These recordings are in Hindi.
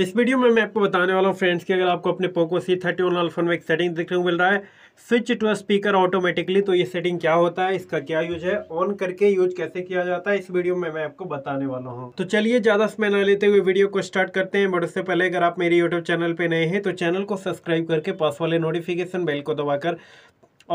इस वीडियो में मैं आपको बताने वाला हूँ फ्रेंड्स कि अगर आपको अपने पोको सी थर्टी वन अल्फोन में एक सेटिंग देखने को मिल रहा है स्विच टू स्पीकर ऑटोमेटिकली तो ये सेटिंग क्या होता है इसका क्या यूज है ऑन करके यूज कैसे किया जाता है इस वीडियो में मैं आपको बताने वाला हूँ तो चलिए ज़्यादा समय ना लेते हुए वीडियो को स्टार्ट करते हैं बट उससे पहले अगर आप मेरे यूट्यूब चैनल पर नए हैं तो चैनल को सब्सक्राइब करके पास वाले नोटिफिकेशन बेल को दबाकर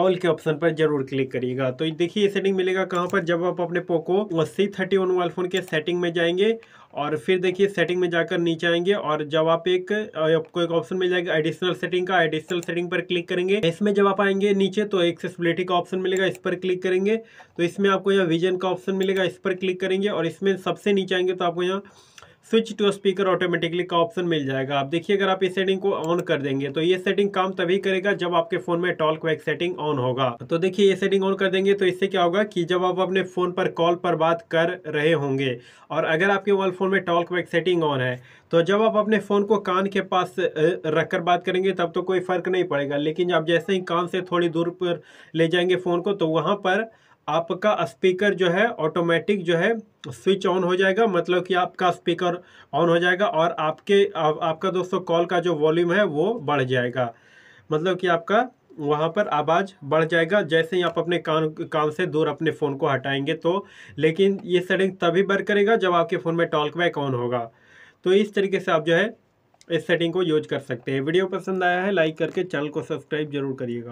ऑल के ऑप्शन पर जरूर क्लिक करिएगा तो देखिए ये सेटिंग मिलेगा कहाँ पर जब आप अपने Poco C thirty one mobile phone के सेटिंग में जाएंगे और फिर देखिए सेटिंग में जाकर नीचे आएंगे और जब आप एक आपको एक ऑप्शन मिल जाएगा एडिशनल सेटिंग का एडिशनल सेटिंग पर क्लिक करेंगे इसमें जब आप आएंगे नीचे तो एक्सेसिबिलिटी का ऑप्शन मिलेगा इस पर क्लिक करेंगे तो इसमें आपको यहाँ विजन का ऑप्शन मिलेगा इस पर क्लिक करेंगे और इसमें सबसे नीचे आएंगे तो आपको यहाँ स्विच टू स्पीकर ऑटोमेटिकली का ऑप्शन मिल जाएगा आप देखिए अगर आप इस सेटिंग को ऑन कर देंगे तो ये सेटिंग काम तभी करेगा जब आपके फोन में टॉल क्वैक सेटिंग ऑन होगा तो देखिए ये सेटिंग ऑन कर देंगे तो इससे क्या होगा कि जब आप अपने फोन पर कॉल पर बात कर रहे होंगे और अगर आपके मोबाइल फोन में टॉल क्वेक सेटिंग ऑन है तो जब आप अपने फ़ोन को कान के पास रखकर बात करेंगे तब तो कोई फ़र्क नहीं पड़ेगा लेकिन आप जैसे ही कान से थोड़ी दूर पर ले जाएंगे फ़ोन को तो वहाँ पर आपका स्पीकर जो है ऑटोमेटिक जो है स्विच ऑन हो जाएगा मतलब कि आपका स्पीकर ऑन हो जाएगा और आपके आ, आपका दोस्तों कॉल का जो वॉल्यूम है वो बढ़ जाएगा मतलब कि आपका वहाँ पर आवाज़ बढ़ जाएगा जैसे ही आप अपने कान कान से दूर अपने फ़ोन को हटाएंगे तो लेकिन ये सेटिंग तभी बर करेगा जब आपके फ़ोन में टॉल्क बैक ऑन होगा तो इस तरीके से आप जो है इस सेटिंग को यूज कर सकते हैं वीडियो पसंद आया है लाइक करके चैनल को सब्सक्राइब जरूर करिएगा